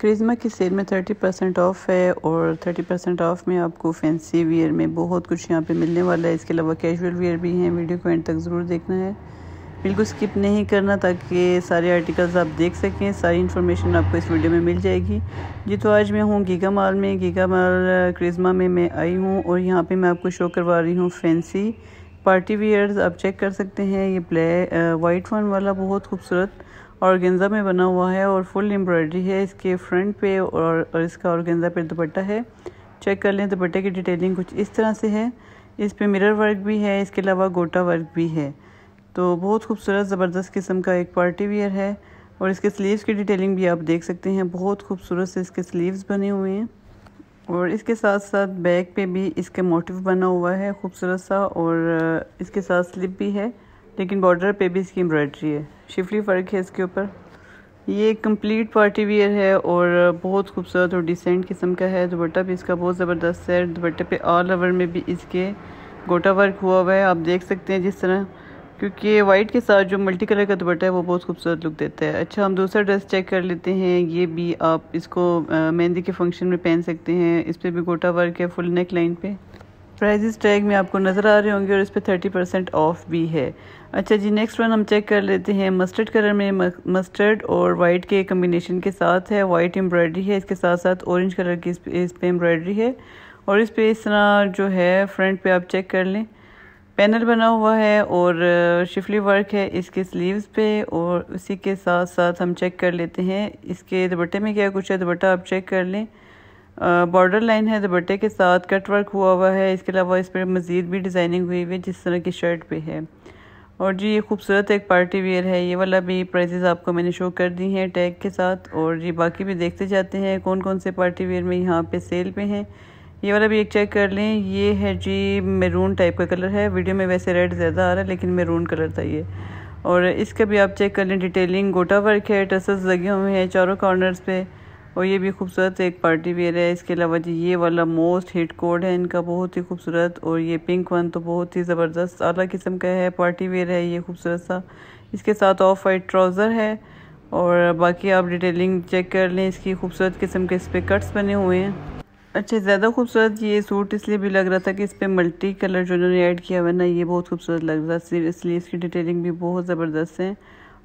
क्रिज्मा की सेल में thirty percent off है और थर्टी परसेंट ऑफ़ में आपको फैंसी वेयर में बहुत कुछ यहाँ पे मिलने वाला है इसके अलावा कैजुअल वेयर भी हैं वीडियो को एंड तक ज़रूर देखना है बिल्कुल स्किप नहीं करना ताकि सारे आर्टिकल्स आप देख सकें सारी इन्फॉर्मेशन आपको इस वीडियो में मिल जाएगी जी तो आज मैं हूँ गीगा माल में गीगा माल क्रिज्मा में मैं आई हूँ और यहाँ पर मैं आपको शो करवा रही हूँ फैंसी पार्टी वेयर्स आप चेक कर सकते हैं ये ब्लैक वाइट वन वाला बहुत खूबसूरत गेंजा में बना हुआ है और फुल एम्ब्रॉयडरी है इसके फ्रंट पे और, और इसका ऑर्गेन्जा पे दुपट्टा है चेक कर लें दुपट्टे की डिटेलिंग कुछ इस तरह से है इस पे मिरर वर्क भी है इसके अलावा गोटा वर्क भी है तो बहुत खूबसूरत ज़बरदस्त किस्म का एक पार्टी वियर है और इसके स्लीव्स की डिटेलिंग भी आप देख सकते हैं बहुत खूबसूरत से इसके स्लीव्स बने हुए हैं और इसके साथ साथ बैक पे भी इसके मोटिव बना हुआ है खूबसूरत सा और इसके साथ स्लिप भी है लेकिन बॉर्डर पे भी इसकी एम्ब्रॉयड्री है शिफली फ़र्क है इसके ऊपर ये कंप्लीट पार्टी वियर है और बहुत खूबसूरत और डिसेंट किस्म का है दुपट्टा भी इसका बहुत ज़बरदस्त है दुपट्टे पे ऑल ओवर में भी इसके गोटा वर्क हुआ हुआ है आप देख सकते हैं जिस तरह क्योंकि वाइट के साथ जो मल्टी कलर का दुपट्टा है वो बहुत खूबसूरत लुक देता है अच्छा हम दूसरा ड्रेस चेक कर लेते हैं ये भी आप इसको मेहंदी के फंक्शन में पहन सकते हैं इस पर भी गोटा वर्क है फुल नेक लाइन पर प्राइजेस टैग में आपको नज़र आ रहे होंगे और इस पर थर्टी परसेंट ऑफ भी है अच्छा जी नेक्स्ट वन हम चेक कर लेते हैं मस्टर्ड कलर में मस्टर्ड और वाइट के कम्बिनेशन के साथ है वाइट एम्ब्रॉयडरी है इसके साथ साथ ऑरेंज कलर की इस पर एम्ब्रॉयडरी है और इस पर इस तरह जो है फ्रंट पे आप चेक कर लें पैनल बना हुआ है और शिफली uh, वर्क है इसके स्लीव्स पे और उसी के साथ साथ हम चेक कर लेते हैं इसके दुपट्टे में क्या कुछ है दुपट्टा आप चेक कर लें बॉर्डर लाइन है दुपट्टे के साथ कट वर्क हुआ हुआ है इसके अलावा इस पर मज़ीद भी डिज़ाइनिंग हुई हुई है जिस तरह की शर्ट पे है और जी ये खूबसूरत एक पार्टी वेयर है ये वाला भी प्राइजेज़ आपको मैंने शो कर दी हैं टैग के साथ और जी बाकी भी देखते जाते हैं कौन कौन से पार्टी वेयर में यहाँ पे सेल पे हैं ये वाला भी एक चेक कर लें ये है जी मेरून टाइप का कलर है वीडियो में वैसे रेड ज़्यादा आ रहा है लेकिन मेरून कलर था ये और इसका भी आप चेक कर लें डिटेलिंग गोटा वर्क है टसल्स लगे हुए हैं चारों कॉर्नर्स पे और ये भी खूबसूरत एक पार्टी वेयर है इसके अलावा जी ये वाला मोस्ट हिट कोड है इनका बहुत ही खूबसूरत और ये पिंक वन तो बहुत ही ज़बरदस्त अला किस्म का है पार्टी वेयर है ये खूबसूरत सा इसके साथ ऑफ वाइट ट्राउज़र है और बाकी आप डिटेलिंग चेक कर लें इसकी खूबसूरत किस्म के इस पर कट्स बने हुए हैं अच्छा ज़्यादा खूबसूरत ये सूट इसलिए भी लग रहा था कि इस पर मल्टी कलर जो इन्होंने ऐड किया हुआ ना ये बहुत खूबसूरत लग रहा है इसलिए इसकी डिटेलिंग भी बहुत ज़बरदस्त है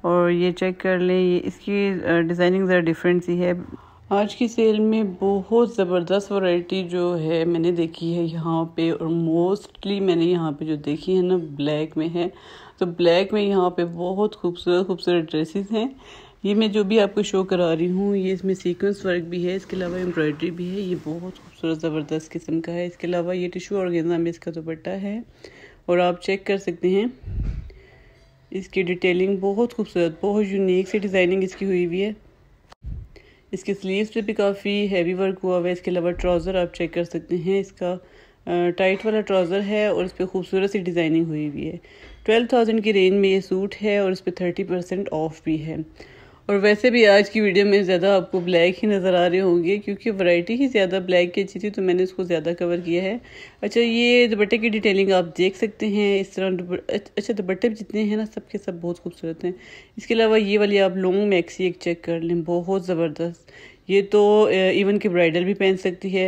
और ये चेक कर लें ये इसकी डिज़ाइनिंग ज़रा डिफरेंट सी है आज की सेल में बहुत ज़बरदस्त वैरायटी जो है मैंने देखी है यहाँ पे और मोस्टली मैंने यहाँ पे जो देखी है ना ब्लैक में है तो ब्लैक में यहाँ पे बहुत खूबसूरत खूबसूरत ड्रेसेस हैं ये मैं जो भी आपको शो करा रही हूँ ये इसमें सीक्वेंस वर्क भी है इसके अलावा एम्ब्रॉयडरी भी है ये बहुत खूबसूरत ज़बरदस्त किस्म का है इसके अलावा ये टिशू और गेंदा में इसका दुपट्टा है और आप चेक कर सकते हैं इसकी डिटेलिंग बहुत खूबसूरत बहुत यूनिक सी डिज़ाइनिंग इसकी हुई हुई है इसके स्लीव्स पे भी काफ़ी हैवी वर्क हुआ हुआ है इसके अलावा ट्राउज़र आप चेक कर सकते हैं इसका टाइट वाला ट्राउज़र है और इस पर खूबसूरत सी डिज़ाइनिंग हुई हुई है ट्वेल्व थाउजेंड की रेंज में ये सूट है और इस पर थर्टी परसेंट ऑफ भी है और वैसे भी आज की वीडियो में ज़्यादा आपको ब्लैक ही नज़र आ रहे होंगे क्योंकि वैरायटी ही ज़्यादा ब्लैक की अच्छी थी तो मैंने इसको ज़्यादा कवर किया है अच्छा ये दुपट्टे की डिटेलिंग आप देख सकते हैं इस तरह अच्छा दुपट्टे जितने हैं ना सब के सब बहुत खूबसूरत हैं इसके अलावा ये वाली आप लॉन्ग मैक्सी एक चेक कर लें बहुत ज़बरदस्त ये तो इवन की ब्राइडल भी पहन सकती है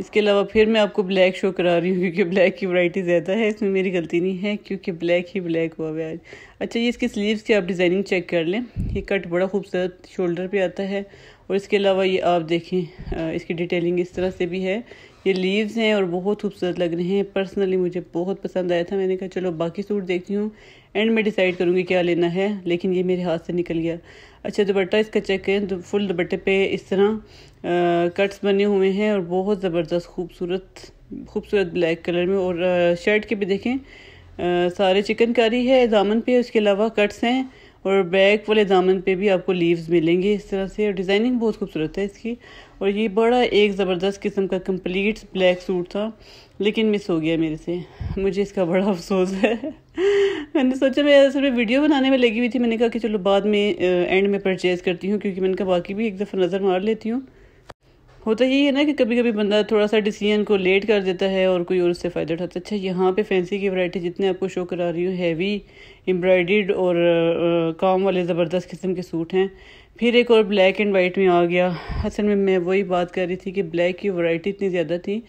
इसके अलावा फिर मैं आपको ब्लैक शो करा रही हूँ क्योंकि ब्लैक की वराइटी ज़्यादा है इसमें मेरी गलती नहीं है क्योंकि ब्लैक ही ब्लैक हुआ है आज अच्छा ये इसके स्लीव्स की आप डिज़ाइनिंग चेक कर लें ये कट बड़ा खूबसूरत शोल्डर पे आता है और इसके अलावा ये आप देखें इसकी डिटेलिंग इस तरह से भी है ये लीव्स हैं और बहुत खूबसूरत लग रहे हैं पर्सनली मुझे बहुत पसंद आया था मैंने कहा चलो बाकी सूट देखती हूँ एंड मैं डिसाइड करूँगी क्या लेना है लेकिन ये मेरे हाथ से निकल गया अच्छा दुपट्टा इसका चेक करें तो फुल दुपट्टे पे इस तरह आ, कट्स बने हुए हैं और बहुत ज़बरदस्त खूबसूरत खूबसूरत ब्लैक कलर में और शर्ट के भी देखें आ, सारे चिकनकारी है दामन पे उसके अलावा कट्स हैं और बैक वाले दामन पे भी आपको लीव्स मिलेंगे इस तरह से और डिज़ाइनिंग बहुत खूबसूरत है इसकी और ये बड़ा एक ज़बरदस्त किस्म का कंप्लीट ब्लैक सूट था लेकिन मिस हो गया मेरे से मुझे इसका बड़ा अफसोस है मैंने सोचा मैं असल में वीडियो बनाने में लगी हुई थी मैंने कहा कि चलो बाद में एंड में परचेज़ करती हूँ क्योंकि मैंने कहा बाकी भी एक दफ़ा नज़र मार लेती हूँ होता ही है ना कि कभी कभी बंदा थोड़ा सा डिसीजन को लेट कर देता है और कोई और उससे फ़ायदा उठाता है अच्छा यहाँ पे फैंसी की वैरायटी जितने आपको शो करा रही हूँ हैवी एम्ब्रॉयड और काम वाले ज़बरदस्त किस्म के सूट हैं फिर एक और ब्लैक एंड वाइट में आ गया असल में मैं वही बात कर रही थी कि ब्लैक की वरायटी इतनी ज़्यादा थी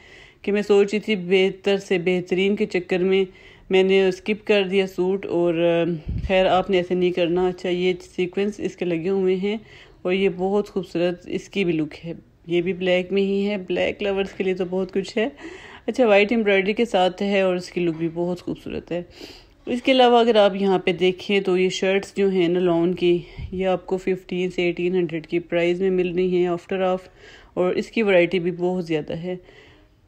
कि मैं सोच रही थी बेहतर से बेहतरीन के चक्कर में मैंने स्किप कर दिया सूट और खैर आपने ऐसे नहीं करना अच्छा ये सीक्वेंस इसके लगे हुए हैं और ये बहुत खूबसूरत इसकी भी लुक है ये भी ब्लैक में ही है ब्लैक लवर्स के लिए तो बहुत कुछ है अच्छा वाइट एम्ब्रॉयडरी के साथ है और इसकी लुक भी बहुत खूबसूरत है इसके अलावा अगर आप यहाँ पे देखें तो ये शर्ट्स जो हैं ना लॉन की ये आपको फिफ्टीन से एटीन हंड्रेड की प्राइस में मिल रही हैं आफ्टर ऑफ और इसकी वैरायटी भी बहुत ज़्यादा है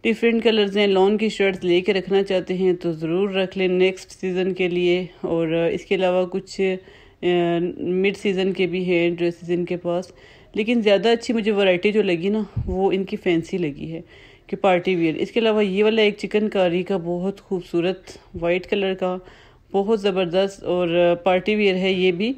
डिफरेंट कलर्स हैं लॉन की शर्ट्स ले कर रखना चाहते हैं तो ज़रूर रख लें नेक्स्ट सीज़न के लिए और इसके अलावा कुछ मिड सीज़न के भी हैं ड्रेसिस इनके पास लेकिन ज़्यादा अच्छी मुझे वैरायटी जो लगी ना वो इनकी फैंसी लगी है कि पार्टी वियर इसके अलावा ये वाला एक चिकन कारी का बहुत खूबसूरत वाइट कलर का बहुत ज़बरदस्त और पार्टी uh, वियर है ये भी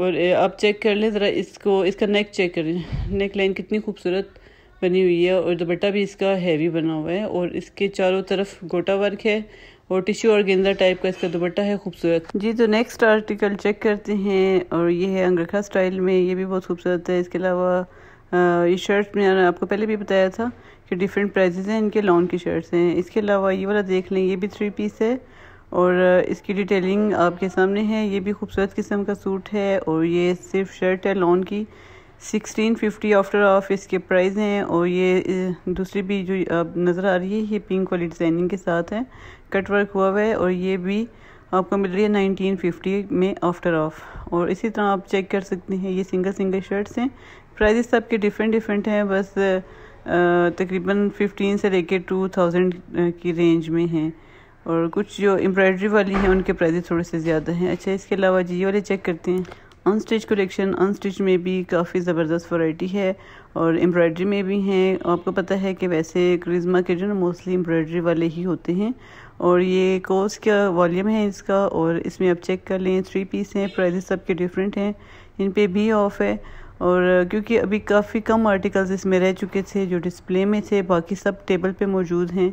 और uh, आप चेक कर लें ज़रा इसको इसका नेक चेक करें नेक लाइन कितनी खूबसूरत बनी हुई है और दुपट्टा भी इसका हैवी बना हुआ है और इसके चारों तरफ गोटा वर्क है और टिश्यू और गेंदा टाइप का इसका दुपट्टा है खूबसूरत जी तो नेक्स्ट आर्टिकल चेक करते हैं और ये है अंगरखा स्टाइल में ये भी बहुत खूबसूरत है इसके अलावा ये शर्ट मैंने आपको पहले भी बताया था कि डिफरेंट प्राइजेज़ हैं इनके लॉन्ग की शर्ट्स हैं इसके अलावा ये वाला देख लें ये भी थ्री पीस है और इसकी डिटेलिंग आपके सामने है ये भी खूबसूरत किस्म का सूट है और ये सिर्फ शर्ट है लॉन की सिक्सटीन फिफ्टी आफ्टर ऑफ इसके प्राइस हैं और ये दूसरी भी जो नज़र आ रही है ये पिंक वाली डिज़ाइनिंग के साथ है कट वर्क हुआ हुआ है और ये भी आपको मिल रही है नाइनटीन फिफ्टी में आफ्टर ऑफ और इसी तरह आप चेक कर सकते हैं ये सिंगल सिंगल शर्ट्स हैं प्राइजेस सबके डिफरेंट डिफरेंट हैं बस तकरीबन फिफ्टीन से लेके टू थाउजेंड की रेंज में हैं और कुछ जो एम्ब्रॉयडरी वाली हैं उनके प्राइजेस थोड़े से ज़्यादा हैं अच्छा इसके अलावा जी वाले चेक करते हैं अनस्टिच कलेक्शन अनस्टिच में भी काफ़ी ज़बरदस्त वैरायटी है और एम्ब्रॉयडरी में भी हैं आपको पता है कि वैसे क्रिज्मा के जो ना मोस्टली एम्ब्रॉयडरी वाले ही होते हैं और ये कोर्स का वॉल्यूम है इसका और इसमें आप चेक कर लें थ्री पीस हैं प्राइजेस सबके डिफरेंट हैं इन पर भी ऑफ है और क्योंकि अभी काफ़ी कम आर्टिकल्स इसमें रह चुके थे जो डिस्प्ले में थे बाकी सब टेबल पे मौजूद हैं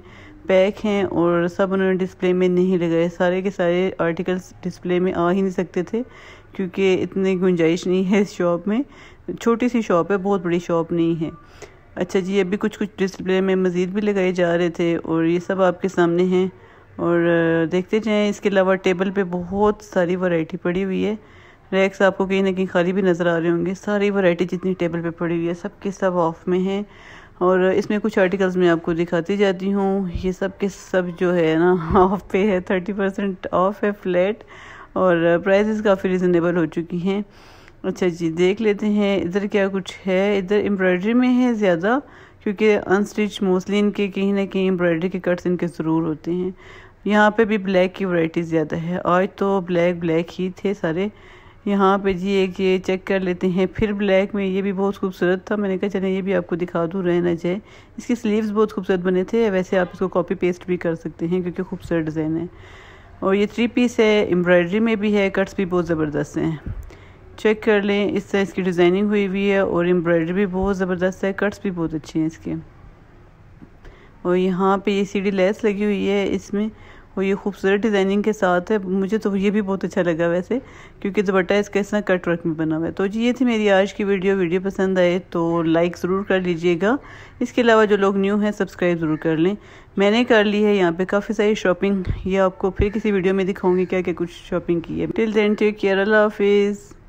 पैक हैं और सब उन्होंने डिस्प्ले में नहीं लगाए सारे के सारे आर्टिकल्स डिस्प्ले में आ ही नहीं सकते थे क्योंकि इतनी गुंजाइश नहीं है इस शॉप में छोटी सी शॉप है बहुत बड़ी शॉप नहीं है अच्छा जी अभी कुछ कुछ डिस्प्ले में मज़ीद भी लगाए जा रहे थे और ये सब आपके सामने हैं और देखते जाएँ इसके अलावा टेबल पे बहुत सारी वैरायटी पड़ी हुई है रैक्स आपको कहीं ना कहीं खाली भी नज़र आ रहे होंगे सारी वैरायटी जितनी टेबल पे पड़ी हुई है सब के सब ऑफ में है और इसमें कुछ आर्टिकल्स मैं आपको दिखाती जाती हूँ ये सब के सब जो है ना ऑफ पे है थर्टी परसेंट ऑफ है फ्लैट और प्राइजेस काफ़ी रिजनेबल हो चुकी हैं अच्छा जी देख लेते हैं इधर क्या कुछ है इधर एम्ब्रॉयडरी में है ज़्यादा क्योंकि अनस्टिच मोस्टली इनके कहीं ना कहीं एम्ब्रॉयडरी के कट्स इनके ज़रूर होते हैं यहाँ पे भी ब्लैक की वैरायटी ज़्यादा है आज तो ब्लैक ब्लैक ही थे सारे यहाँ पे जी एक ये चेक कर लेते हैं फिर ब्लैक में ये भी बहुत खूबसूरत था मैंने कहा चले ये भी आपको दिखा दूँ रहना चाहिए इसकी स्लीव्स बहुत खूबसूरत बने थे वैसे आप इसको कॉपी पेस्ट भी कर सकते हैं क्योंकि खूबसूरत डिज़ाइन है और ये थ्री पीस है एम्ब्रॉयडरी में भी है कट्स भी बहुत ज़बरदस्त हैं चेक कर लें इस तरह इसकी डिज़ाइनिंग हुई हुई है और एम्ब्रॉयडरी भी बहुत ज़बरदस्त है कट्स भी बहुत अच्छे हैं इसके और यहाँ पे ये सीढ़ी लेस लगी हुई है इसमें और ये खूबसूरत डिज़ाइनिंग के साथ है मुझे तो ये भी बहुत अच्छा लगा वैसे क्योंकि दुपट्टा इसका इस तरह कट वर्क में बना हुआ है तो जी ये थी मेरी आज की वीडियो वीडियो पसंद आए तो लाइक ज़रूर कर लीजिएगा इसके अलावा जो लोग न्यू हैं सब्सक्राइब ज़रूर कर लें मैंने कर ली है यहाँ पे काफ़ी सारी शॉपिंग ये आपको फिर किसी वीडियो में दिखाऊंगी क्या क्या कुछ शॉपिंग की है टिल देन टेक केयर अल्लाह हाफिज़